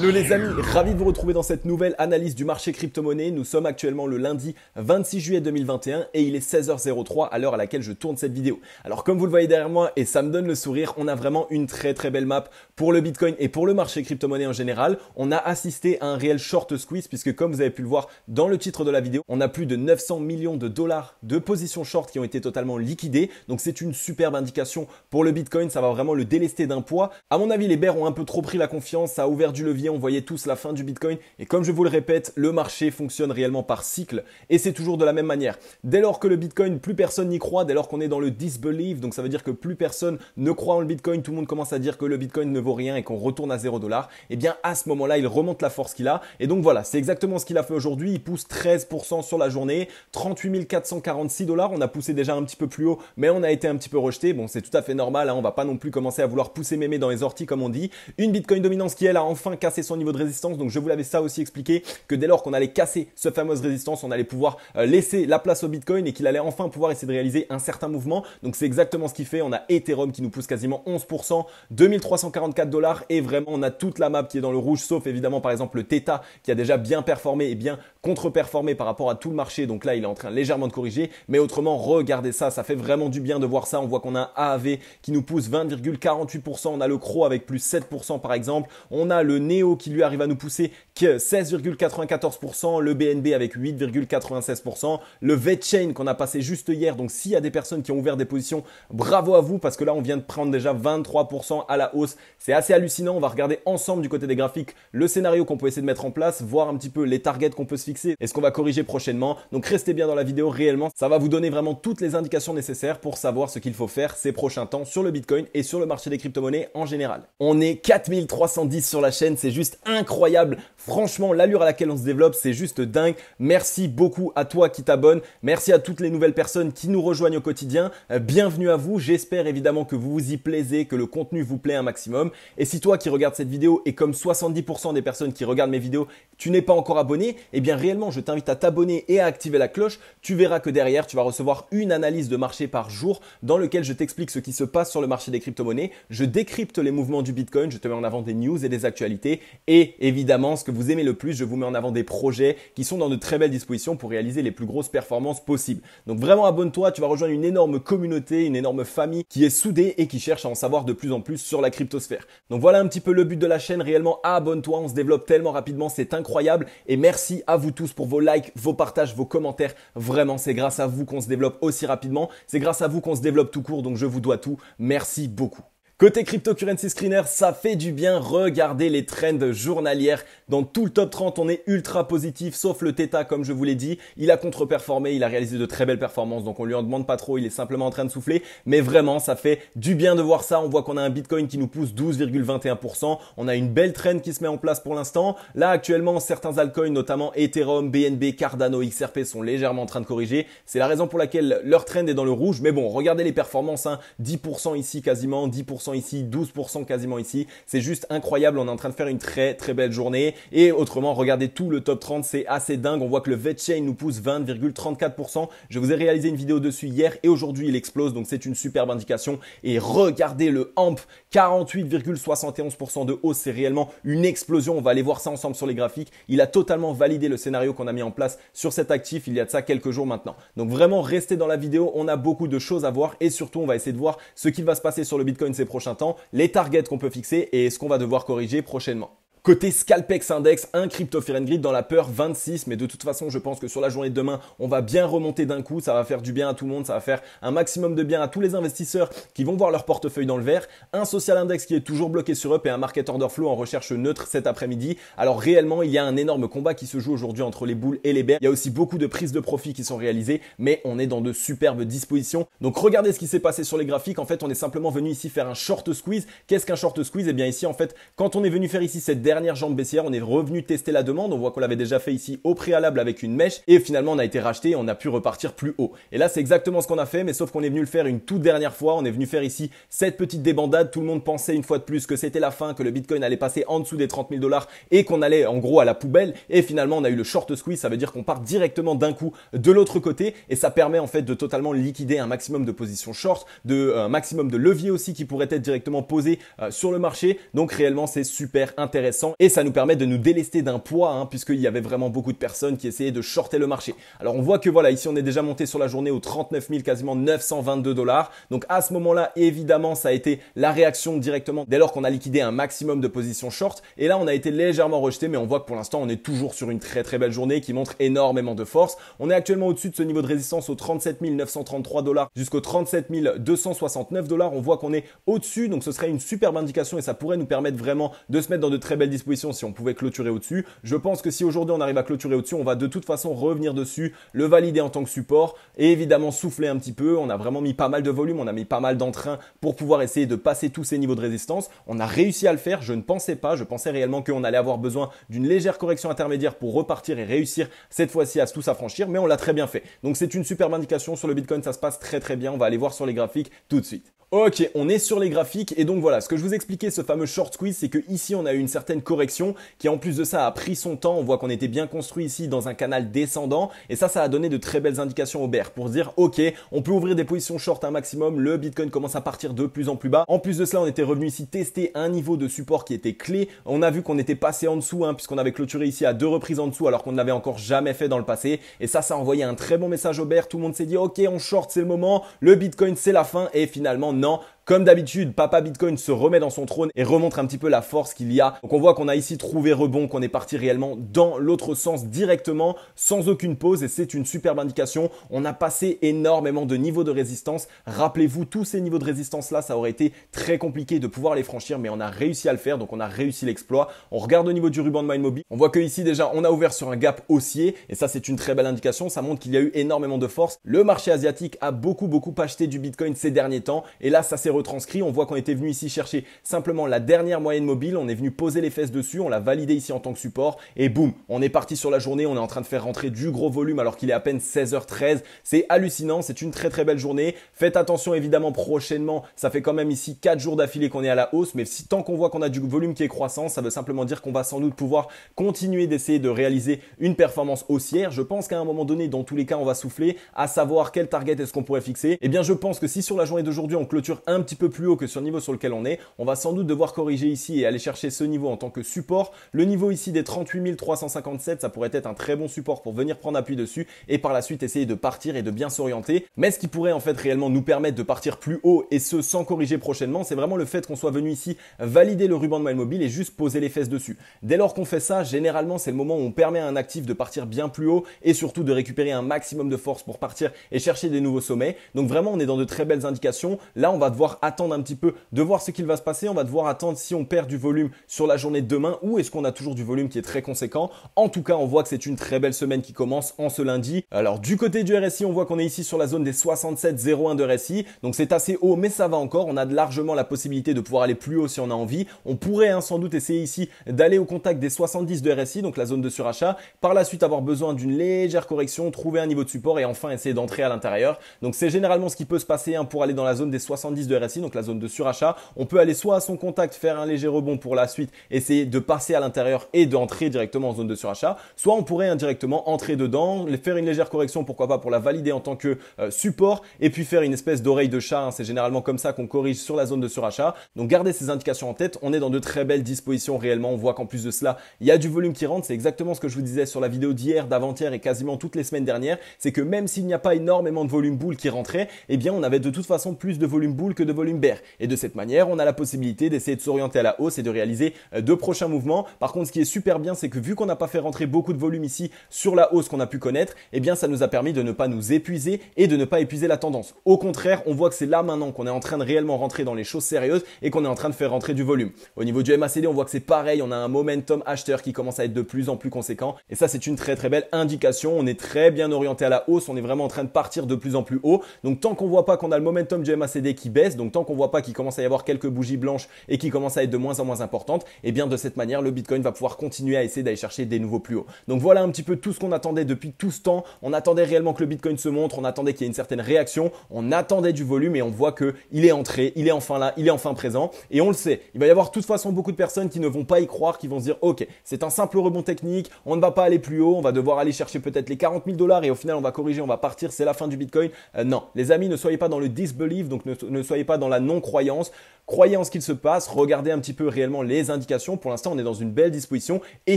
Hello les amis, ravi de vous retrouver dans cette nouvelle analyse du marché crypto-monnaie. Nous sommes actuellement le lundi 26 juillet 2021 et il est 16h03 à l'heure à laquelle je tourne cette vidéo. Alors comme vous le voyez derrière moi et ça me donne le sourire, on a vraiment une très très belle map pour le Bitcoin et pour le marché crypto-monnaie en général. On a assisté à un réel short squeeze puisque comme vous avez pu le voir dans le titre de la vidéo, on a plus de 900 millions de dollars de positions short qui ont été totalement liquidées. Donc c'est une superbe indication pour le Bitcoin, ça va vraiment le délester d'un poids. À mon avis, les bears ont un peu trop pris la confiance, ça a ouvert du levier on voyait tous la fin du Bitcoin. Et comme je vous le répète, le marché fonctionne réellement par cycle. Et c'est toujours de la même manière. Dès lors que le Bitcoin, plus personne n'y croit, dès lors qu'on est dans le disbelief, donc ça veut dire que plus personne ne croit en le Bitcoin, tout le monde commence à dire que le Bitcoin ne vaut rien et qu'on retourne à 0 dollars et eh bien à ce moment-là, il remonte la force qu'il a. Et donc voilà, c'est exactement ce qu'il a fait aujourd'hui. Il pousse 13% sur la journée, 38 446 dollars. On a poussé déjà un petit peu plus haut, mais on a été un petit peu rejeté. Bon, c'est tout à fait normal, hein. on va pas non plus commencer à vouloir pousser mémé dans les orties comme on dit. Une Bitcoin dominance qui elle a enfin cassé son niveau de résistance. Donc je vous l'avais ça aussi expliqué, que dès lors qu'on allait casser ce fameuse résistance, on allait pouvoir euh, laisser la place au Bitcoin et qu'il allait enfin pouvoir essayer de réaliser un certain mouvement. Donc c'est exactement ce qu'il fait. On a Ethereum qui nous pousse quasiment 11%, 2344 dollars et vraiment on a toute la map qui est dans le rouge, sauf évidemment par exemple le Theta qui a déjà bien performé et bien contre-performé par rapport à tout le marché. Donc là il est en train légèrement de corriger. Mais autrement, regardez ça, ça fait vraiment du bien de voir ça. On voit qu'on a un AAV qui nous pousse 20,48%. On a le Crow avec plus 7% par exemple. On a le Neo qui lui arrive à nous pousser que 16,94%, le BNB avec 8,96%, le Chain qu'on a passé juste hier. Donc s'il y a des personnes qui ont ouvert des positions, bravo à vous parce que là on vient de prendre déjà 23% à la hausse. C'est assez hallucinant. On va regarder ensemble du côté des graphiques le scénario qu'on peut essayer de mettre en place, voir un petit peu les targets qu'on peut se fixer et ce qu'on va corriger prochainement. Donc restez bien dans la vidéo réellement. Ça va vous donner vraiment toutes les indications nécessaires pour savoir ce qu'il faut faire ces prochains temps sur le Bitcoin et sur le marché des crypto-monnaies en général. On est 4310 sur la chaîne, c'est juste incroyable. Franchement, l'allure à laquelle on se développe, c'est juste dingue. Merci beaucoup à toi qui t'abonnes. Merci à toutes les nouvelles personnes qui nous rejoignent au quotidien. Euh, bienvenue à vous. J'espère évidemment que vous vous y plaisez, que le contenu vous plaît un maximum. Et si toi qui regardes cette vidéo et comme 70% des personnes qui regardent mes vidéos, tu n'es pas encore abonné, eh bien réellement, je t'invite à t'abonner et à activer la cloche. Tu verras que derrière, tu vas recevoir une analyse de marché par jour dans lequel je t'explique ce qui se passe sur le marché des crypto-monnaies. Je décrypte les mouvements du Bitcoin, je te mets en avant des news et des actualités et évidemment ce que vous aimez le plus. Je vous mets en avant des projets qui sont dans de très belles dispositions pour réaliser les plus grosses performances possibles. Donc vraiment abonne-toi, tu vas rejoindre une énorme communauté, une énorme famille qui est soudée et qui cherche à en savoir de plus en plus sur la cryptosphère. Donc voilà un petit peu le but de la chaîne, réellement abonne-toi, on se développe tellement rapidement, c'est incroyable et merci à vous tous pour vos likes, vos partages, vos commentaires. Vraiment, c'est grâce à vous qu'on se développe aussi rapidement, c'est grâce à vous qu'on se développe tout court, donc je vous dois tout. Merci beaucoup. Côté cryptocurrency screener, ça fait du bien regarder les trends journalières. Dans tout le top 30, on est ultra positif, sauf le Theta, comme je vous l'ai dit. Il a contre-performé, il a réalisé de très belles performances, donc on lui en demande pas trop, il est simplement en train de souffler. Mais vraiment, ça fait du bien de voir ça. On voit qu'on a un Bitcoin qui nous pousse 12,21%. On a une belle trend qui se met en place pour l'instant. Là, actuellement, certains altcoins, notamment Ethereum, BNB, Cardano, XRP, sont légèrement en train de corriger. C'est la raison pour laquelle leur trend est dans le rouge. Mais bon, regardez les performances, hein. 10% ici quasiment, 10% ici, 12% quasiment ici. C'est juste incroyable. On est en train de faire une très très belle journée. Et autrement, regardez tout le top 30, c'est assez dingue. On voit que le VetChain nous pousse 20,34%. Je vous ai réalisé une vidéo dessus hier et aujourd'hui il explose. Donc c'est une superbe indication. Et regardez le AMP, 48,71% de hausse. C'est réellement une explosion. On va aller voir ça ensemble sur les graphiques. Il a totalement validé le scénario qu'on a mis en place sur cet actif il y a de ça quelques jours maintenant. Donc vraiment, restez dans la vidéo. On a beaucoup de choses à voir et surtout, on va essayer de voir ce qui va se passer sur le Bitcoin ces prochains temps, les targets qu'on peut fixer et ce qu'on va devoir corriger prochainement. Côté Scalpex Index, un crypto fear dans la peur 26, mais de toute façon, je pense que sur la journée de demain, on va bien remonter d'un coup, ça va faire du bien à tout le monde, ça va faire un maximum de bien à tous les investisseurs qui vont voir leur portefeuille dans le vert, un social index qui est toujours bloqué sur up et un market order flow en recherche neutre cet après-midi. Alors réellement, il y a un énorme combat qui se joue aujourd'hui entre les boules et les bears. Il y a aussi beaucoup de prises de profit qui sont réalisées, mais on est dans de superbes dispositions. Donc regardez ce qui s'est passé sur les graphiques. En fait, on est simplement venu ici faire un short squeeze. Qu'est-ce qu'un short squeeze Eh bien ici, en fait, quand on est venu faire ici cette dernière jambe baissière, on est revenu tester la demande, on voit qu'on l'avait déjà fait ici au préalable avec une mèche, et finalement on a été racheté, on a pu repartir plus haut. Et là c'est exactement ce qu'on a fait, mais sauf qu'on est venu le faire une toute dernière fois, on est venu faire ici cette petite débandade, tout le monde pensait une fois de plus que c'était la fin, que le Bitcoin allait passer en dessous des 30 000 dollars et qu'on allait en gros à la poubelle, et finalement on a eu le short squeeze, ça veut dire qu'on part directement d'un coup de l'autre côté, et ça permet en fait de totalement liquider un maximum de positions short, de euh, un maximum de levier aussi qui pourrait être directement posé euh, sur le marché, donc réellement c'est super intéressant et ça nous permet de nous délester d'un poids hein, puisqu'il y avait vraiment beaucoup de personnes qui essayaient de shorter le marché. Alors on voit que voilà, ici on est déjà monté sur la journée aux 39 000 quasiment 922 dollars. Donc à ce moment-là, évidemment, ça a été la réaction directement dès lors qu'on a liquidé un maximum de positions short et là on a été légèrement rejeté mais on voit que pour l'instant on est toujours sur une très très belle journée qui montre énormément de force. On est actuellement au-dessus de ce niveau de résistance aux 37 933 dollars jusqu'aux 37 269 dollars. On voit qu'on est au-dessus donc ce serait une superbe indication et ça pourrait nous permettre vraiment de se mettre dans de très belles disposition si on pouvait clôturer au-dessus. Je pense que si aujourd'hui on arrive à clôturer au-dessus, on va de toute façon revenir dessus, le valider en tant que support et évidemment souffler un petit peu. On a vraiment mis pas mal de volume, on a mis pas mal d'entrain pour pouvoir essayer de passer tous ces niveaux de résistance. On a réussi à le faire, je ne pensais pas, je pensais réellement qu'on allait avoir besoin d'une légère correction intermédiaire pour repartir et réussir cette fois-ci à tout s'affranchir, mais on l'a très bien fait. Donc c'est une superbe indication sur le Bitcoin, ça se passe très très bien, on va aller voir sur les graphiques tout de suite. Ok, on est sur les graphiques et donc voilà, ce que je vous expliquais, ce fameux short squeeze, c'est que ici on a eu une certaine correction qui en plus de ça a pris son temps. On voit qu'on était bien construit ici dans un canal descendant et ça, ça a donné de très belles indications au pour dire ok, on peut ouvrir des positions short un maximum, le Bitcoin commence à partir de plus en plus bas. En plus de cela, on était revenu ici tester un niveau de support qui était clé. On a vu qu'on était passé en dessous hein, puisqu'on avait clôturé ici à deux reprises en dessous alors qu'on ne l'avait encore jamais fait dans le passé et ça, ça a envoyé un très bon message au Tout le monde s'est dit ok, on short, c'est le moment, le Bitcoin c'est la fin et finalement non, comme d'habitude, Papa Bitcoin se remet dans son trône et remontre un petit peu la force qu'il y a. Donc on voit qu'on a ici trouvé rebond, qu'on est parti réellement dans l'autre sens directement, sans aucune pause, et c'est une superbe indication. On a passé énormément de niveaux de résistance. Rappelez-vous, tous ces niveaux de résistance-là, ça aurait été très compliqué de pouvoir les franchir, mais on a réussi à le faire, donc on a réussi l'exploit. On regarde au niveau du ruban de MindMobi, on voit que ici déjà, on a ouvert sur un gap haussier, et ça c'est une très belle indication, ça montre qu'il y a eu énormément de force. Le marché asiatique a beaucoup beaucoup acheté du Bitcoin ces derniers temps, et là ça s'est transcrit, On voit qu'on était venu ici chercher simplement la dernière moyenne mobile. On est venu poser les fesses dessus. On l'a validé ici en tant que support. Et boum, on est parti sur la journée. On est en train de faire rentrer du gros volume alors qu'il est à peine 16h13. C'est hallucinant. C'est une très très belle journée. Faites attention évidemment prochainement. Ça fait quand même ici 4 jours d'affilée qu'on est à la hausse. Mais tant qu'on voit qu'on a du volume qui est croissant, ça veut simplement dire qu'on va sans doute pouvoir continuer d'essayer de réaliser une performance haussière. Je pense qu'à un moment donné, dans tous les cas, on va souffler à savoir quel target est-ce qu'on pourrait fixer. et eh bien, je pense que si sur la journée d'aujourd'hui, on clôture un un petit peu plus haut que sur le niveau sur lequel on est. On va sans doute devoir corriger ici et aller chercher ce niveau en tant que support. Le niveau ici des 38 357, ça pourrait être un très bon support pour venir prendre appui dessus et par la suite essayer de partir et de bien s'orienter. Mais ce qui pourrait en fait réellement nous permettre de partir plus haut et ce sans corriger prochainement, c'est vraiment le fait qu'on soit venu ici valider le ruban de mail mobile et juste poser les fesses dessus. Dès lors qu'on fait ça, généralement c'est le moment où on permet à un actif de partir bien plus haut et surtout de récupérer un maximum de force pour partir et chercher des nouveaux sommets. Donc vraiment on est dans de très belles indications. Là on va devoir attendre un petit peu de voir ce qu'il va se passer. On va devoir attendre si on perd du volume sur la journée de demain ou est-ce qu'on a toujours du volume qui est très conséquent. En tout cas, on voit que c'est une très belle semaine qui commence en ce lundi. Alors du côté du RSI, on voit qu'on est ici sur la zone des 67,01 de RSI. Donc c'est assez haut, mais ça va encore. On a largement la possibilité de pouvoir aller plus haut si on a envie. On pourrait hein, sans doute essayer ici d'aller au contact des 70 de RSI, donc la zone de surachat. Par la suite, avoir besoin d'une légère correction, trouver un niveau de support et enfin essayer d'entrer à l'intérieur. Donc c'est généralement ce qui peut se passer hein, pour aller dans la zone des 70 de ici donc la zone de surachat. On peut aller soit à son contact, faire un léger rebond pour la suite, essayer de passer à l'intérieur et d'entrer directement en zone de surachat, soit on pourrait indirectement entrer dedans, faire une légère correction, pourquoi pas, pour la valider en tant que euh, support, et puis faire une espèce d'oreille de chat. Hein. C'est généralement comme ça qu'on corrige sur la zone de surachat. Donc gardez ces indications en tête, on est dans de très belles dispositions réellement. On voit qu'en plus de cela, il y a du volume qui rentre. C'est exactement ce que je vous disais sur la vidéo d'hier, d'avant-hier et quasiment toutes les semaines dernières. C'est que même s'il n'y a pas énormément de volume boule qui rentrait, eh bien on avait de toute façon plus de volume boule que de volume bear. Et de cette manière, on a la possibilité d'essayer de s'orienter à la hausse et de réaliser euh, deux prochains mouvements. Par contre, ce qui est super bien, c'est que vu qu'on n'a pas fait rentrer beaucoup de volume ici sur la hausse qu'on a pu connaître, et eh bien, ça nous a permis de ne pas nous épuiser et de ne pas épuiser la tendance. Au contraire, on voit que c'est là maintenant qu'on est en train de réellement rentrer dans les choses sérieuses et qu'on est en train de faire rentrer du volume. Au niveau du MACD, on voit que c'est pareil, on a un momentum acheteur qui commence à être de plus en plus conséquent. Et ça, c'est une très très belle indication. On est très bien orienté à la hausse, on est vraiment en train de partir de plus en plus haut. Donc, tant qu'on voit pas qu'on a le momentum du MACD qui baisse, donc tant qu'on voit pas qu'il commence à y avoir quelques bougies blanches et qu'il commence à être de moins en moins importante, et eh bien de cette manière, le Bitcoin va pouvoir continuer à essayer d'aller chercher des nouveaux plus hauts. Donc voilà un petit peu tout ce qu'on attendait depuis tout ce temps. On attendait réellement que le Bitcoin se montre, on attendait qu'il y ait une certaine réaction, on attendait du volume et on voit que il est entré, il est enfin là, il est enfin présent. Et on le sait, il va y avoir de toute façon beaucoup de personnes qui ne vont pas y croire, qui vont se dire ok, c'est un simple rebond technique, on ne va pas aller plus haut, on va devoir aller chercher peut-être les 40 000 dollars et au final on va corriger, on va partir, c'est la fin du Bitcoin. Euh, non, les amis, ne soyez pas dans le disbelief, donc ne, ne soyez pas dans la non-croyance. Croyez en ce qu'il se passe, regardez un petit peu réellement les indications. Pour l'instant, on est dans une belle disposition et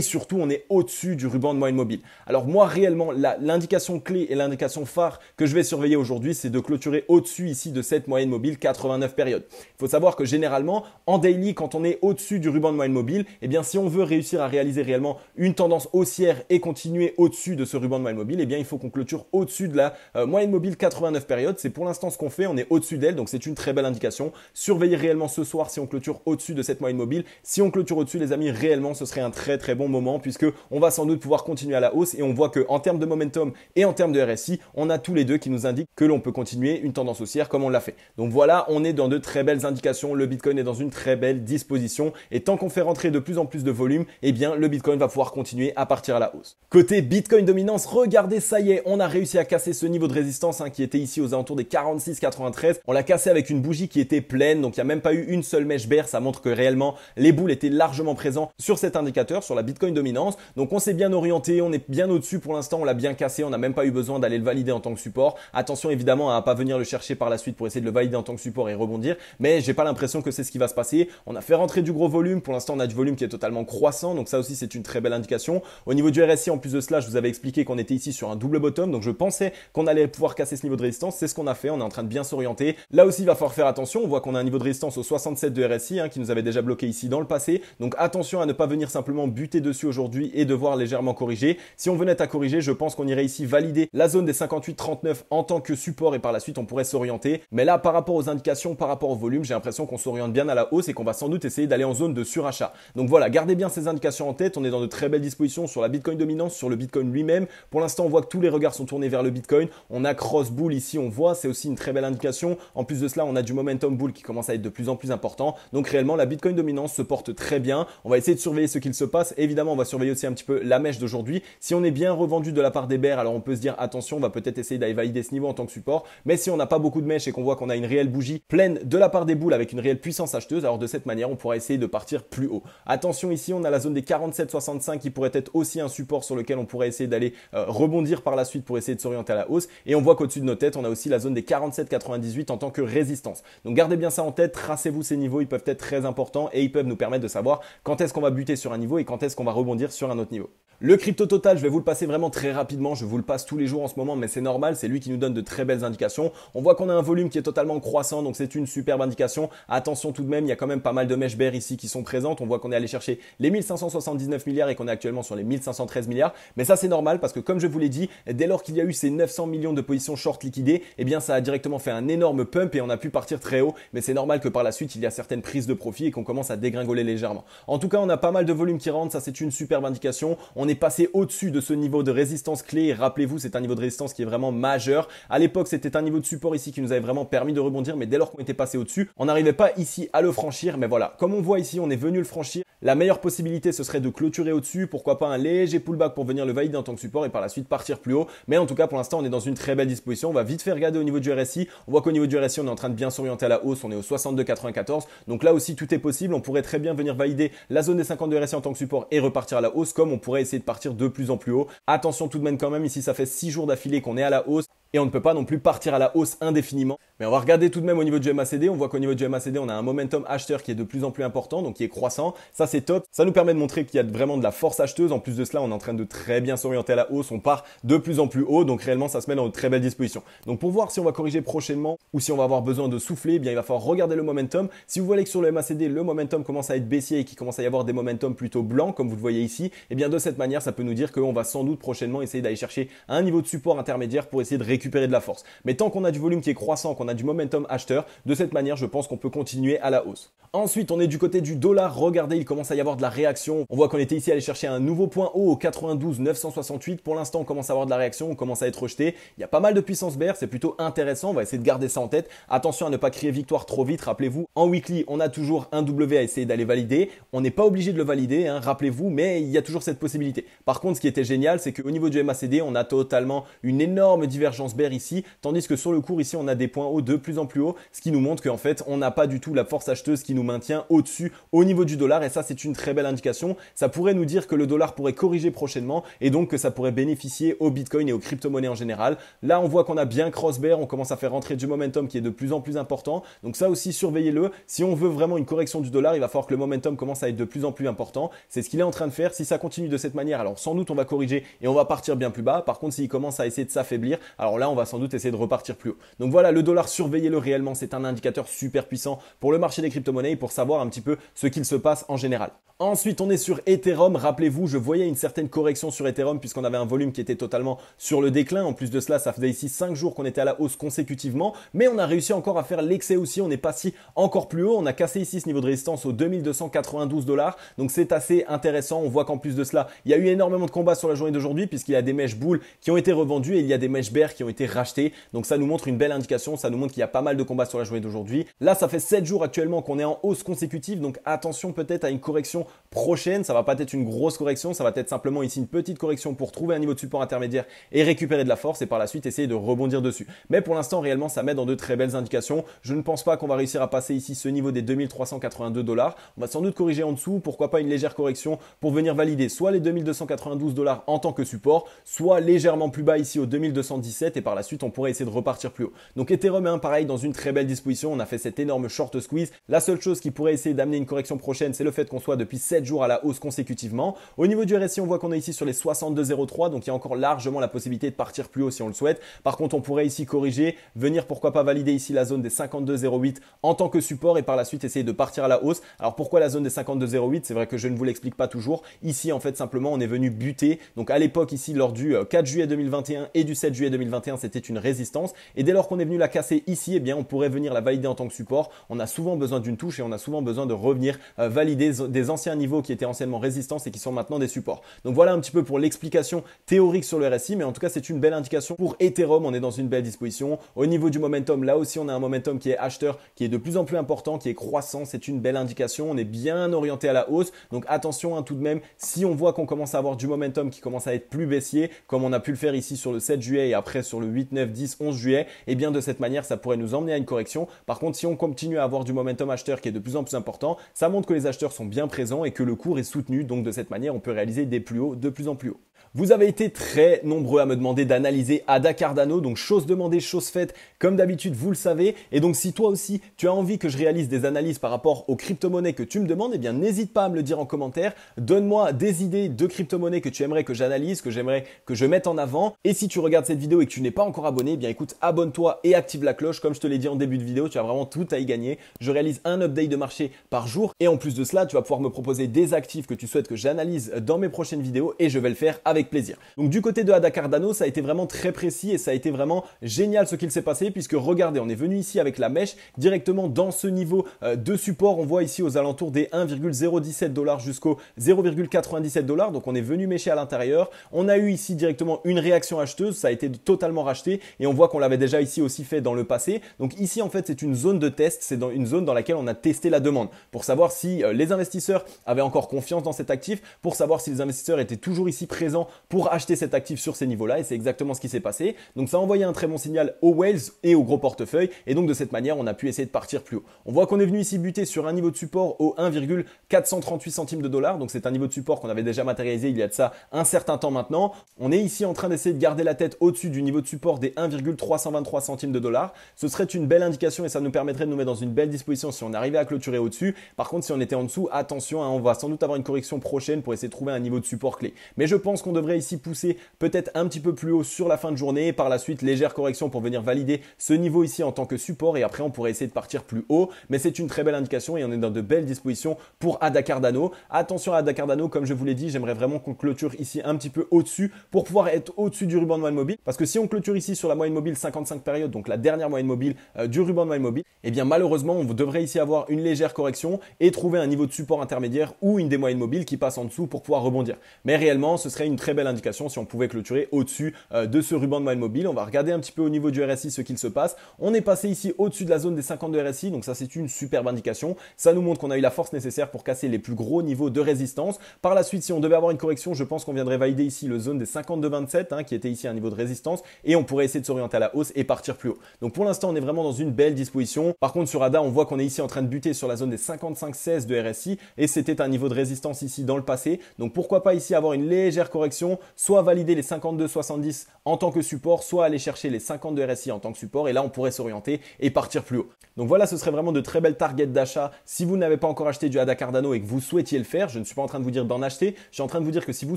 surtout, on est au-dessus du ruban de moyenne mobile. Alors moi, réellement, l'indication clé et l'indication phare que je vais surveiller aujourd'hui, c'est de clôturer au-dessus ici de cette moyenne mobile 89 périodes. Il faut savoir que généralement, en daily, quand on est au-dessus du ruban de moyenne mobile, eh bien, si on veut réussir à réaliser réellement une tendance haussière et continuer au-dessus de ce ruban de moyenne mobile, eh bien, il faut qu'on clôture au-dessus de la euh, moyenne mobile 89 périodes. C'est pour l'instant ce qu'on fait, on est au-dessus d'elle, donc c'est une très belle indication. Surveillez réellement ce soir si on clôture au-dessus de cette moyenne mobile. Si on clôture au-dessus, les amis, réellement, ce serait un très très bon moment puisque on va sans doute pouvoir continuer à la hausse et on voit que en termes de momentum et en termes de RSI, on a tous les deux qui nous indiquent que l'on peut continuer une tendance haussière comme on l'a fait. Donc voilà, on est dans de très belles indications. Le Bitcoin est dans une très belle disposition et tant qu'on fait rentrer de plus en plus de volume, eh bien le Bitcoin va pouvoir continuer à partir à la hausse. Côté Bitcoin dominance, regardez, ça y est, on a réussi à casser ce niveau de résistance hein, qui était ici aux alentours des 46,93. On l'a cassé avec une bougie qui était pleine, donc il n'y a même pas une seule mèche bear, ça montre que réellement les boules étaient largement présents sur cet indicateur, sur la Bitcoin dominance. Donc on s'est bien orienté, on est bien au-dessus pour l'instant, on l'a bien cassé, on n'a même pas eu besoin d'aller le valider en tant que support. Attention évidemment à ne pas venir le chercher par la suite pour essayer de le valider en tant que support et rebondir, mais j'ai pas l'impression que c'est ce qui va se passer. On a fait rentrer du gros volume, pour l'instant on a du volume qui est totalement croissant, donc ça aussi c'est une très belle indication. Au niveau du RSI, en plus de cela, je vous avais expliqué qu'on était ici sur un double bottom, donc je pensais qu'on allait pouvoir casser ce niveau de résistance, c'est ce qu'on a fait, on est en train de bien s'orienter. Là aussi il va falloir faire attention, on voit qu'on a un niveau de résistance 67 de RSI hein, qui nous avait déjà bloqué ici dans le passé. Donc attention à ne pas venir simplement buter dessus aujourd'hui et devoir légèrement corriger. Si on venait à corriger, je pense qu'on irait ici valider la zone des 58-39 en tant que support et par la suite on pourrait s'orienter. Mais là, par rapport aux indications, par rapport au volume, j'ai l'impression qu'on s'oriente bien à la hausse et qu'on va sans doute essayer d'aller en zone de surachat. Donc voilà, gardez bien ces indications en tête. On est dans de très belles dispositions sur la Bitcoin dominance, sur le Bitcoin lui-même. Pour l'instant, on voit que tous les regards sont tournés vers le Bitcoin. On a cross bull ici, on voit, c'est aussi une très belle indication. En plus de cela, on a du momentum bull qui commence à être de plus en plus important. Donc réellement, la Bitcoin dominance se porte très bien. On va essayer de surveiller ce qu'il se passe. Évidemment, on va surveiller aussi un petit peu la mèche d'aujourd'hui. Si on est bien revendu de la part des bears, alors on peut se dire attention, on va peut-être essayer d'aller valider ce niveau en tant que support. Mais si on n'a pas beaucoup de mèche et qu'on voit qu'on a une réelle bougie pleine de la part des boules avec une réelle puissance acheteuse, alors de cette manière, on pourra essayer de partir plus haut. Attention ici, on a la zone des 47,65 qui pourrait être aussi un support sur lequel on pourrait essayer d'aller euh, rebondir par la suite pour essayer de s'orienter à la hausse. Et on voit qu'au-dessus de nos têtes, on a aussi la zone des 47,98 en tant que résistance. Donc gardez bien ça en tête passez vous ces niveaux, ils peuvent être très importants et ils peuvent nous permettre de savoir quand est-ce qu'on va buter sur un niveau et quand est-ce qu'on va rebondir sur un autre niveau. Le crypto total, je vais vous le passer vraiment très rapidement, je vous le passe tous les jours en ce moment, mais c'est normal, c'est lui qui nous donne de très belles indications. On voit qu'on a un volume qui est totalement croissant, donc c'est une superbe indication. Attention tout de même, il y a quand même pas mal de mèches bear ici qui sont présentes. On voit qu'on est allé chercher les 1579 milliards et qu'on est actuellement sur les 1513 milliards. Mais ça c'est normal parce que comme je vous l'ai dit, dès lors qu'il y a eu ces 900 millions de positions short liquidées, eh bien ça a directement fait un énorme pump et on a pu partir très haut. Mais c'est normal que par la suite il y a certaines prises de profit et qu'on commence à dégringoler légèrement. En tout cas, on a pas mal de volume qui rentre, ça c'est une superbe indication on est passé au-dessus de ce niveau de résistance clé. Rappelez-vous, c'est un niveau de résistance qui est vraiment majeur. À l'époque, c'était un niveau de support ici qui nous avait vraiment permis de rebondir, mais dès lors qu'on était passé au-dessus, on n'arrivait pas ici à le franchir. Mais voilà, comme on voit ici, on est venu le franchir. La meilleure possibilité, ce serait de clôturer au-dessus, pourquoi pas un léger pullback pour venir le valider en tant que support et par la suite partir plus haut. Mais en tout cas, pour l'instant, on est dans une très belle disposition. On va vite faire regarder au niveau du RSI. On voit qu'au niveau du RSI, on est en train de bien s'orienter à la hausse. On est au 62,94. Donc là aussi, tout est possible. On pourrait très bien venir valider la zone des 50 de RSI en tant que support et repartir à la hausse, comme on pourrait essayer de partir de plus en plus haut. Attention tout de même quand même, ici, ça fait 6 jours d'affilée qu'on est à la hausse et on ne peut pas non plus partir à la hausse indéfiniment. Mais on va regarder tout de même au niveau du MACD, on voit qu'au niveau du MACD, on a un momentum acheteur qui est de plus en plus important, donc qui est croissant, ça c'est top, ça nous permet de montrer qu'il y a vraiment de la force acheteuse, en plus de cela, on est en train de très bien s'orienter à la hausse, on part de plus en plus haut, donc réellement ça se met dans une très belle disposition. Donc pour voir si on va corriger prochainement ou si on va avoir besoin de souffler, eh bien il va falloir regarder le momentum. Si vous voyez que sur le MACD, le momentum commence à être baissier et qu'il commence à y avoir des momentum plutôt blancs, comme vous le voyez ici, eh bien de cette manière, ça peut nous dire qu'on va sans doute prochainement essayer d'aller chercher un niveau de support intermédiaire pour essayer de récupérer de la force. Mais tant qu'on a du volume qui est croissant, qu'on a du momentum acheteur, de cette manière, je pense qu'on peut continuer à la hausse. Ensuite, on est du côté du dollar. Regardez, il commence à y avoir de la réaction. On voit qu'on était ici à aller chercher un nouveau point haut au 92 968. Pour l'instant, on commence à avoir de la réaction, on commence à être rejeté. Il y a pas mal de puissance BR, c'est plutôt intéressant. On va essayer de garder ça en tête. Attention à ne pas crier victoire trop vite. Rappelez-vous, en weekly, on a toujours un W à essayer d'aller valider. On n'est pas obligé de le valider, hein, rappelez-vous, mais il y a toujours cette possibilité. Par contre, ce qui était génial, c'est qu'au niveau du MACD, on a totalement une énorme divergence ici, tandis que sur le cours ici on a des points hauts de plus en plus hauts, ce qui nous montre qu'en fait on n'a pas du tout la force acheteuse qui nous maintient au-dessus au niveau du dollar et ça c'est une très belle indication. Ça pourrait nous dire que le dollar pourrait corriger prochainement et donc que ça pourrait bénéficier au Bitcoin et aux crypto-monnaies en général. Là on voit qu'on a bien cross bear, on commence à faire rentrer du momentum qui est de plus en plus important. Donc ça aussi surveillez-le. Si on veut vraiment une correction du dollar, il va falloir que le momentum commence à être de plus en plus important. C'est ce qu'il est en train de faire. Si ça continue de cette manière, alors sans doute on va corriger et on va partir bien plus bas. Par contre, s'il commence à essayer de s'affaiblir, alors là, on va sans doute essayer de repartir plus haut. Donc voilà, le dollar, surveillez-le réellement, c'est un indicateur super puissant pour le marché des crypto-monnaies pour savoir un petit peu ce qu'il se passe en général. Ensuite, on est sur Ethereum. Rappelez-vous, je voyais une certaine correction sur Ethereum puisqu'on avait un volume qui était totalement sur le déclin. En plus de cela, ça faisait ici 5 jours qu'on était à la hausse consécutivement, mais on a réussi encore à faire l'excès aussi. On est passé encore plus haut. On a cassé ici ce niveau de résistance aux 2292 dollars. Donc c'est assez intéressant. On voit qu'en plus de cela, il y a eu énormément de combats sur la journée d'aujourd'hui puisqu'il y a des mèches boules qui ont été revendues et il y a des mèches bears qui ont été rachetés. Donc ça nous montre une belle indication, ça nous montre qu'il y a pas mal de combats sur la journée d'aujourd'hui. Là, ça fait 7 jours actuellement qu'on est en hausse consécutive, donc attention peut-être à une correction prochaine. Ça va pas être une grosse correction, ça va être simplement ici une petite correction pour trouver un niveau de support intermédiaire et récupérer de la force et par la suite essayer de rebondir dessus. Mais pour l'instant, réellement, ça met dans de très belles indications. Je ne pense pas qu'on va réussir à passer ici ce niveau des 2382 dollars. On va sans doute corriger en dessous, pourquoi pas une légère correction pour venir valider soit les 2292 dollars en tant que support, soit légèrement plus bas ici aux 2217 et par la suite on pourrait essayer de repartir plus haut. Donc Ethereum est un pareil dans une très belle disposition, on a fait cette énorme short squeeze. La seule chose qui pourrait essayer d'amener une correction prochaine, c'est le fait qu'on soit depuis 7 jours à la hausse consécutivement. Au niveau du RSI, on voit qu'on est ici sur les 62,03, donc il y a encore largement la possibilité de partir plus haut si on le souhaite. Par contre, on pourrait ici corriger, venir pourquoi pas valider ici la zone des 52,08 en tant que support et par la suite essayer de partir à la hausse. Alors pourquoi la zone des 52,08 C'est vrai que je ne vous l'explique pas toujours. Ici, en fait, simplement, on est venu buter. Donc à l'époque, ici, lors du 4 euh, juillet 2021 et du 7 juillet 2021, c'était une résistance. Et dès lors qu'on est venu la casser ici, et eh bien, on pourrait venir la valider en tant que support. On a souvent besoin d'une touche et on a souvent besoin de revenir euh, valider des anciens niveaux qui étaient anciennement résistance et qui sont maintenant des supports. Donc voilà un petit peu pour l'explication théorique sur le RSI, mais en tout cas, c'est une belle indication pour Ethereum. On est dans une belle disposition. Au niveau du momentum, là aussi, on a un momentum qui est acheteur, qui est de plus en plus important, qui est croissant. C'est une belle indication. On est bien orienté à la hausse. Donc attention, un hein, tout de même, si on voit qu'on commence à avoir du momentum qui commence à être plus baissier, comme on a pu le faire ici sur le 7 juillet et après sur le 8, 9, 10, 11 juillet, et eh bien de cette manière, ça pourrait nous emmener à une correction. Par contre, si on continue à avoir du momentum acheteur qui est de plus en plus important, ça montre que les acheteurs sont bien présents et que le cours est soutenu. Donc de cette manière, on peut réaliser des plus hauts de plus en plus hauts. Vous avez été très nombreux à me demander d'analyser Ada Cardano, donc chose demandée, chose faite, comme d'habitude, vous le savez. Et donc si toi aussi, tu as envie que je réalise des analyses par rapport aux crypto-monnaies que tu me demandes, et eh bien n'hésite pas à me le dire en commentaire. Donne-moi des idées de crypto-monnaies que tu aimerais que j'analyse, que j'aimerais que je mette en avant. Et si tu regardes cette vidéo et que tu n'es pas encore abonné, eh bien écoute, abonne-toi et active la cloche. Comme je te l'ai dit en début de vidéo, tu as vraiment tout à y gagner. Je réalise un update de marché par jour et en plus de cela, tu vas pouvoir me proposer des actifs que tu souhaites que j'analyse dans mes prochaines vidéos et je vais le faire avec plaisir. Donc du côté de Ada Cardano, ça a été vraiment très précis et ça a été vraiment génial ce qu'il s'est passé puisque regardez, on est venu ici avec la mèche directement dans ce niveau euh, de support. On voit ici aux alentours des 1,017 dollars jusqu'au 0,97 dollars. Donc on est venu mécher à l'intérieur. On a eu ici directement une réaction acheteuse. Ça a été totalement racheté et on voit qu'on l'avait déjà ici aussi fait dans le passé. Donc ici en fait c'est une zone de test, c'est dans une zone dans laquelle on a testé la demande pour savoir si euh, les investisseurs avaient encore confiance dans cet actif, pour savoir si les investisseurs étaient toujours ici présents pour acheter cet actif sur ces niveaux-là et c'est exactement ce qui s'est passé. Donc ça a envoyé un très bon signal aux whales et au gros portefeuille et donc de cette manière on a pu essayer de partir plus haut. On voit qu'on est venu ici buter sur un niveau de support au 1,438 centimes de dollars, donc c'est un niveau de support qu'on avait déjà matérialisé il y a de ça un certain temps maintenant. On est ici en train d'essayer de garder la tête au-dessus du niveau de support des 1,323 centimes de dollars. Ce serait une belle indication et ça nous permettrait de nous mettre dans une belle disposition si on arrivait à clôturer au-dessus. Par contre, si on était en dessous, attention, hein, on va sans doute avoir une correction prochaine pour essayer de trouver un niveau de support clé. Mais je pense qu'on devrait ici pousser peut-être un petit peu plus haut sur la fin de journée et par la suite légère correction pour venir valider ce niveau ici en tant que support et après on pourrait essayer de partir plus haut. Mais c'est une très belle indication et on est dans de belles dispositions pour Ada Cardano. Attention à Ada Cardano, comme je vous l'ai dit, j'aimerais vraiment qu'on clôture ici un petit peu au-dessus pour pouvoir être au-dessus du ruban de OneMobile mobile parce que si on clôture ici sur la moyenne mobile 55 périodes, donc la dernière moyenne mobile euh, du ruban de moyenne mobile, et eh bien malheureusement, on devrait ici avoir une légère correction et trouver un niveau de support intermédiaire ou une des moyennes mobiles qui passe en dessous pour pouvoir rebondir. Mais réellement, ce serait une très belle indication si on pouvait clôturer au-dessus euh, de ce ruban de moyenne mobile. On va regarder un petit peu au niveau du RSI ce qu'il se passe. On est passé ici au-dessus de la zone des 50 de RSI, donc ça c'est une superbe indication. Ça nous montre qu'on a eu la force nécessaire pour casser les plus gros niveaux de résistance. Par la suite, si on devait avoir une correction, je pense qu'on viendrait valider ici le zone des 52-27, hein, qui était ici un niveau de résistance, et on pourrait essayer de s'orienter à la hausse et partir plus haut. Donc pour l'instant, on est vraiment dans une belle disposition. Par contre, sur ADA, on voit qu'on est ici en train de buter sur la zone des 55-16 de RSI et c'était un niveau de résistance ici dans le passé. Donc pourquoi pas ici avoir une légère correction, soit valider les 52-70 en tant que support, soit aller chercher les 50 de RSI en tant que support et là, on pourrait s'orienter et partir plus haut. Donc voilà, ce serait vraiment de très belles targets d'achat. Si vous n'avez pas encore acheté du ADA Cardano et que vous souhaitiez le faire, je ne suis pas en train de vous dire d'en acheter, je suis en train de vous dire que si vous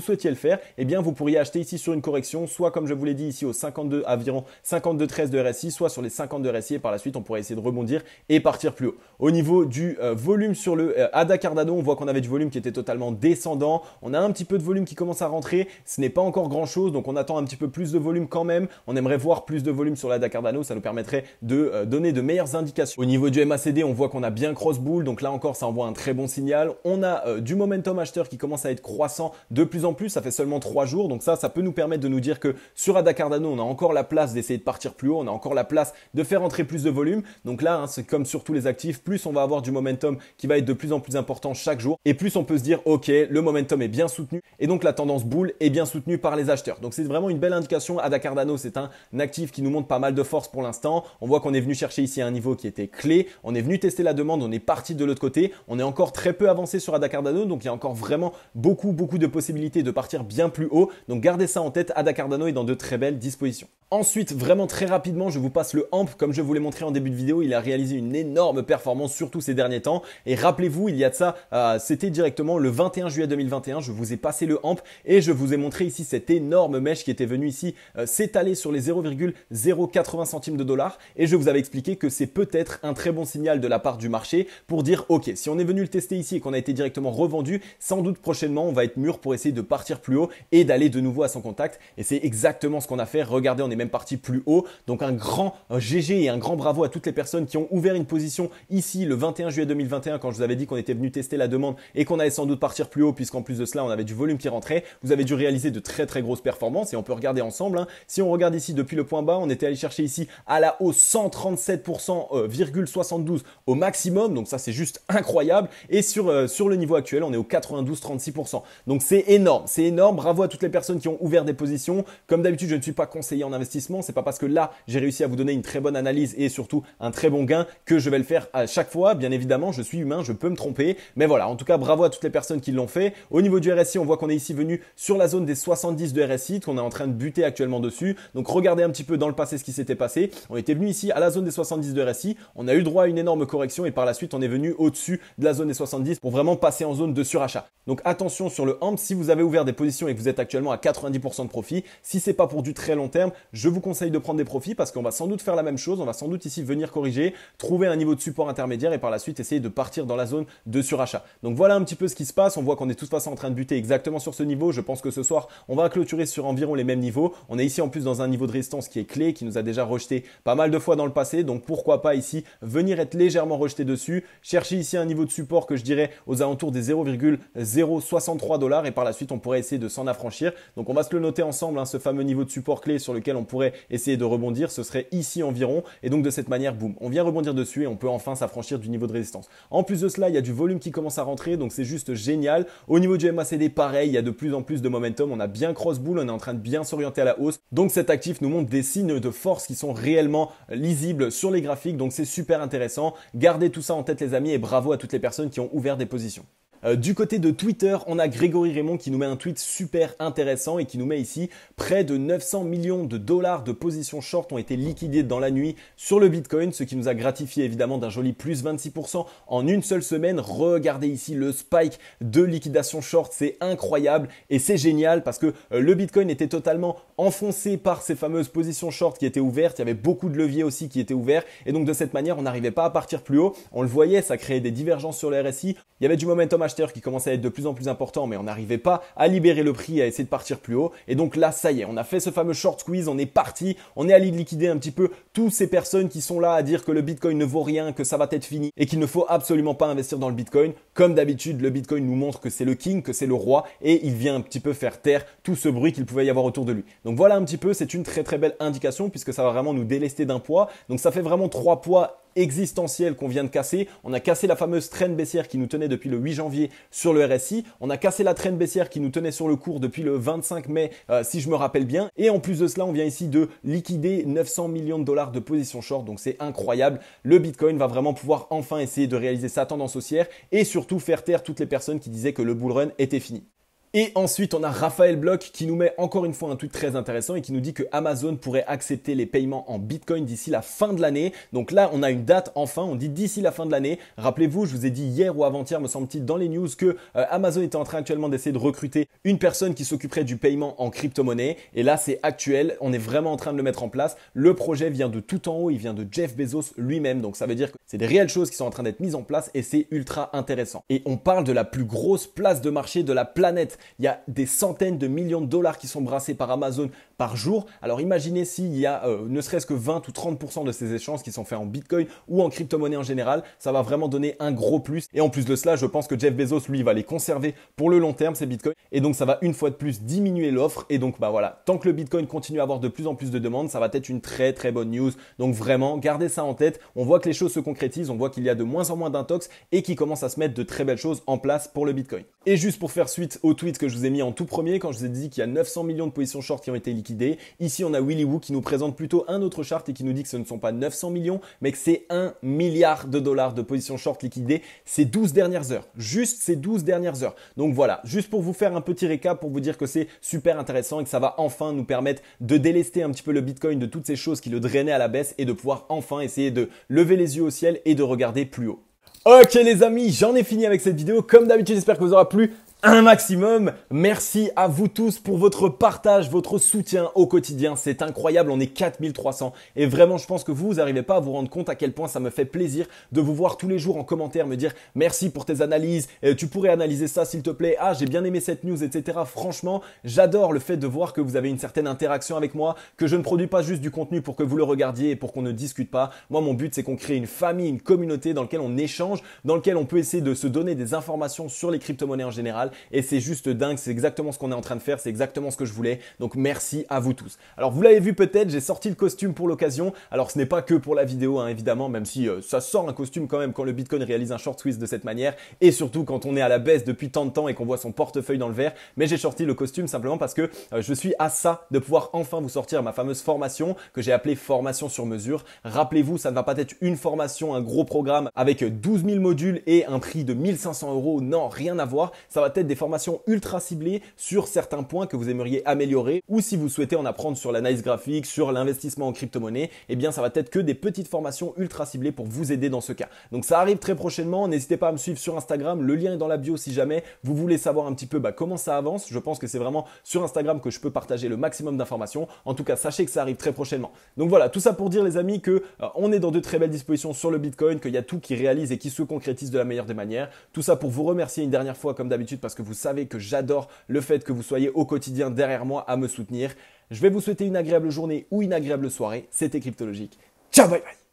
souhaitiez le faire, eh bien vous pourriez acheter ici sur une correction, soit comme je vous l'ai dit ici au 5 52, environ 13 de RSI, soit sur les 50 de RSI, et par la suite, on pourrait essayer de rebondir et partir plus haut. Au niveau du euh, volume sur le euh, ADA Cardano, on voit qu'on avait du volume qui était totalement descendant. On a un petit peu de volume qui commence à rentrer. Ce n'est pas encore grand chose, donc on attend un petit peu plus de volume quand même. On aimerait voir plus de volume sur l'ADA Cardano, ça nous permettrait de euh, donner de meilleures indications. Au niveau du MACD, on voit qu'on a bien cross bull, donc là encore, ça envoie un très bon signal. On a du momentum acheteur qui commence à être croissant de plus en plus. Ça fait seulement 3 jours, donc ça, ça peut nous permettre de nous dire que sur ADA Cardano, on a encore la place d'essayer de partir plus haut, on a encore la place de faire entrer plus de volume. Donc là, hein, c'est comme sur tous les actifs, plus on va avoir du momentum qui va être de plus en plus important chaque jour, et plus on peut se dire, ok, le momentum est bien soutenu, et donc la tendance boule est bien soutenue par les acheteurs. Donc c'est vraiment une belle indication. Ada Cardano, c'est un actif qui nous montre pas mal de force pour l'instant. On voit qu'on est venu chercher ici un niveau qui était clé, on est venu tester la demande, on est parti de l'autre côté, on est encore très peu avancé sur Ada Cardano, donc il y a encore vraiment beaucoup, beaucoup de possibilités de partir bien plus haut. Donc gardez ça en tête, Ada Cardano est dans de très belles dispositions vision Ensuite, vraiment très rapidement, je vous passe le AMP. Comme je vous l'ai montré en début de vidéo, il a réalisé une énorme performance, surtout ces derniers temps. Et rappelez-vous, il y a de ça, euh, c'était directement le 21 juillet 2021, je vous ai passé le AMP et je vous ai montré ici cette énorme mèche qui était venue ici euh, s'étaler sur les 0,080 centimes de dollars. Et je vous avais expliqué que c'est peut-être un très bon signal de la part du marché pour dire, ok, si on est venu le tester ici et qu'on a été directement revendu, sans doute prochainement, on va être mûr pour essayer de partir plus haut et d'aller de nouveau à son contact. Et c'est exactement ce qu'on a fait. Regardez, on est même partie plus haut. Donc un grand GG et un grand bravo à toutes les personnes qui ont ouvert une position ici le 21 juillet 2021 quand je vous avais dit qu'on était venu tester la demande et qu'on allait sans doute partir plus haut puisqu'en plus de cela on avait du volume qui rentrait. Vous avez dû réaliser de très très grosses performances et on peut regarder ensemble. Hein. Si on regarde ici depuis le point bas, on était allé chercher ici à la hausse 137,72 euh, au maximum. Donc ça c'est juste incroyable. Et sur, euh, sur le niveau actuel, on est au 92-36%. Donc c'est énorme, c'est énorme. Bravo à toutes les personnes qui ont ouvert des positions. Comme d'habitude, je ne suis pas conseiller en investissement c'est pas parce que là, j'ai réussi à vous donner une très bonne analyse et surtout un très bon gain que je vais le faire à chaque fois. Bien évidemment, je suis humain, je peux me tromper. Mais voilà, en tout cas, bravo à toutes les personnes qui l'ont fait. Au niveau du RSI, on voit qu'on est ici venu sur la zone des 70 de RSI, qu'on est en train de buter actuellement dessus. Donc regardez un petit peu dans le passé ce qui s'était passé. On était venu ici à la zone des 70 de RSI. On a eu droit à une énorme correction et par la suite, on est venu au-dessus de la zone des 70 pour vraiment passer en zone de surachat. Donc attention sur le AMP. si vous avez ouvert des positions et que vous êtes actuellement à 90% de profit, si c'est pas pour du très long terme, je vous conseille de prendre des profits parce qu'on va sans doute faire la même chose, on va sans doute ici venir corriger, trouver un niveau de support intermédiaire et par la suite essayer de partir dans la zone de surachat. Donc voilà un petit peu ce qui se passe, on voit qu'on est tous toute en train de buter exactement sur ce niveau, je pense que ce soir on va clôturer sur environ les mêmes niveaux, on est ici en plus dans un niveau de résistance qui est clé, qui nous a déjà rejeté pas mal de fois dans le passé, donc pourquoi pas ici venir être légèrement rejeté dessus, chercher ici un niveau de support que je dirais aux alentours des 0,063 dollars et par la suite on pourrait essayer de s'en affranchir. Donc on va se le noter ensemble, hein, ce fameux niveau de support clé sur lequel on pourrait essayer de rebondir, ce serait ici environ. Et donc de cette manière, boum, on vient rebondir dessus et on peut enfin s'affranchir du niveau de résistance. En plus de cela, il y a du volume qui commence à rentrer, donc c'est juste génial. Au niveau du MACD, pareil, il y a de plus en plus de momentum, on a bien cross bull, on est en train de bien s'orienter à la hausse. Donc cet actif nous montre des signes de force qui sont réellement lisibles sur les graphiques, donc c'est super intéressant. Gardez tout ça en tête les amis et bravo à toutes les personnes qui ont ouvert des positions. Euh, du côté de Twitter, on a Grégory Raymond qui nous met un tweet super intéressant et qui nous met ici près de 900 millions de dollars de positions short ont été liquidées dans la nuit sur le Bitcoin, ce qui nous a gratifié évidemment d'un joli plus 26% en une seule semaine. Regardez ici le spike de liquidation short, c'est incroyable et c'est génial parce que euh, le Bitcoin était totalement enfoncé par ces fameuses positions short qui étaient ouvertes, il y avait beaucoup de leviers aussi qui étaient ouverts et donc de cette manière on n'arrivait pas à partir plus haut. On le voyait, ça créait des divergences sur les RSI, il y avait du momentum à qui commençaient à être de plus en plus important, mais on n'arrivait pas à libérer le prix, à essayer de partir plus haut. Et donc là, ça y est, on a fait ce fameux short squeeze, on est parti, on est allé liquider un petit peu toutes ces personnes qui sont là à dire que le Bitcoin ne vaut rien, que ça va être fini et qu'il ne faut absolument pas investir dans le Bitcoin. Comme d'habitude, le Bitcoin nous montre que c'est le king, que c'est le roi, et il vient un petit peu faire taire tout ce bruit qu'il pouvait y avoir autour de lui. Donc voilà un petit peu, c'est une très très belle indication puisque ça va vraiment nous délester d'un poids. Donc ça fait vraiment trois poids existentielle qu'on vient de casser. On a cassé la fameuse traîne baissière qui nous tenait depuis le 8 janvier sur le RSI. On a cassé la traîne baissière qui nous tenait sur le cours depuis le 25 mai, euh, si je me rappelle bien. Et en plus de cela, on vient ici de liquider 900 millions de dollars de position short. Donc c'est incroyable. Le Bitcoin va vraiment pouvoir enfin essayer de réaliser sa tendance haussière et surtout faire taire toutes les personnes qui disaient que le bull run était fini. Et ensuite, on a Raphaël Bloch qui nous met encore une fois un tweet très intéressant et qui nous dit que Amazon pourrait accepter les paiements en Bitcoin d'ici la fin de l'année. Donc là, on a une date enfin, on dit d'ici la fin de l'année. Rappelez-vous, je vous ai dit hier ou avant-hier, me semble-t-il, dans les news que euh, Amazon était en train actuellement d'essayer de recruter une personne qui s'occuperait du paiement en crypto-monnaie. Et là, c'est actuel, on est vraiment en train de le mettre en place. Le projet vient de tout en haut, il vient de Jeff Bezos lui-même. Donc ça veut dire que c'est des réelles choses qui sont en train d'être mises en place et c'est ultra intéressant. Et on parle de la plus grosse place de marché de la planète. Il y a des centaines de millions de dollars qui sont brassés par Amazon par jour. Alors imaginez s'il y a euh, ne serait-ce que 20 ou 30% de ces échanges qui sont faits en Bitcoin ou en crypto-monnaie en général, ça va vraiment donner un gros plus. Et en plus de cela, je pense que Jeff Bezos, lui, va les conserver pour le long terme, ces Bitcoins. Et donc ça va une fois de plus diminuer l'offre. Et donc bah voilà, tant que le Bitcoin continue à avoir de plus en plus de demandes, ça va être une très très bonne news. Donc vraiment, gardez ça en tête. On voit que les choses se concrétisent, on voit qu'il y a de moins en moins d'intox et qui commence à se mettre de très belles choses en place pour le Bitcoin. Et juste pour faire suite au tweet que je vous ai mis en tout premier quand je vous ai dit qu'il y a 900 millions de positions short qui ont été liquidées. Ici, on a Willy Woo qui nous présente plutôt un autre chart et qui nous dit que ce ne sont pas 900 millions, mais que c'est 1 milliard de dollars de positions short liquidées ces 12 dernières heures. Juste ces 12 dernières heures. Donc voilà, juste pour vous faire un petit récap, pour vous dire que c'est super intéressant et que ça va enfin nous permettre de délester un petit peu le Bitcoin de toutes ces choses qui le drainaient à la baisse et de pouvoir enfin essayer de lever les yeux au ciel et de regarder plus haut. Ok les amis, j'en ai fini avec cette vidéo. Comme d'habitude, j'espère que vous aura plu un maximum. Merci à vous tous pour votre partage, votre soutien au quotidien. C'est incroyable, on est 4300. Et vraiment, je pense que vous n'arrivez pas à vous rendre compte à quel point ça me fait plaisir de vous voir tous les jours en commentaire me dire merci pour tes analyses, euh, tu pourrais analyser ça s'il te plaît, ah j'ai bien aimé cette news, etc. Franchement, j'adore le fait de voir que vous avez une certaine interaction avec moi, que je ne produis pas juste du contenu pour que vous le regardiez et pour qu'on ne discute pas. Moi, mon but, c'est qu'on crée une famille, une communauté dans laquelle on échange, dans laquelle on peut essayer de se donner des informations sur les crypto-monnaies en général et c'est juste dingue, c'est exactement ce qu'on est en train de faire, c'est exactement ce que je voulais. Donc merci à vous tous. Alors vous l'avez vu peut-être, j'ai sorti le costume pour l'occasion. Alors ce n'est pas que pour la vidéo, hein, évidemment, même si euh, ça sort un costume quand même quand le Bitcoin réalise un short twist de cette manière. Et surtout quand on est à la baisse depuis tant de temps et qu'on voit son portefeuille dans le verre. Mais j'ai sorti le costume simplement parce que euh, je suis à ça de pouvoir enfin vous sortir ma fameuse formation que j'ai appelée formation sur mesure. Rappelez-vous, ça ne va pas être une formation, un gros programme avec 12 000 modules et un prix de 1500 euros. Non, rien à voir. Ça va des formations ultra ciblées sur certains points que vous aimeriez améliorer ou si vous souhaitez en apprendre sur l'analyse graphique, sur l'investissement en crypto-monnaie, et eh bien ça va être que des petites formations ultra ciblées pour vous aider dans ce cas. Donc ça arrive très prochainement, n'hésitez pas à me suivre sur Instagram, le lien est dans la bio si jamais vous voulez savoir un petit peu bah, comment ça avance. Je pense que c'est vraiment sur Instagram que je peux partager le maximum d'informations. En tout cas, sachez que ça arrive très prochainement. Donc voilà, tout ça pour dire les amis que euh, on est dans de très belles dispositions sur le Bitcoin, qu'il y a tout qui réalise et qui se concrétise de la meilleure des manières. Tout ça pour vous remercier une dernière fois comme d'habitude parce que vous savez que j'adore le fait que vous soyez au quotidien derrière moi à me soutenir. Je vais vous souhaiter une agréable journée ou une agréable soirée. C'était Cryptologique. Ciao, bye bye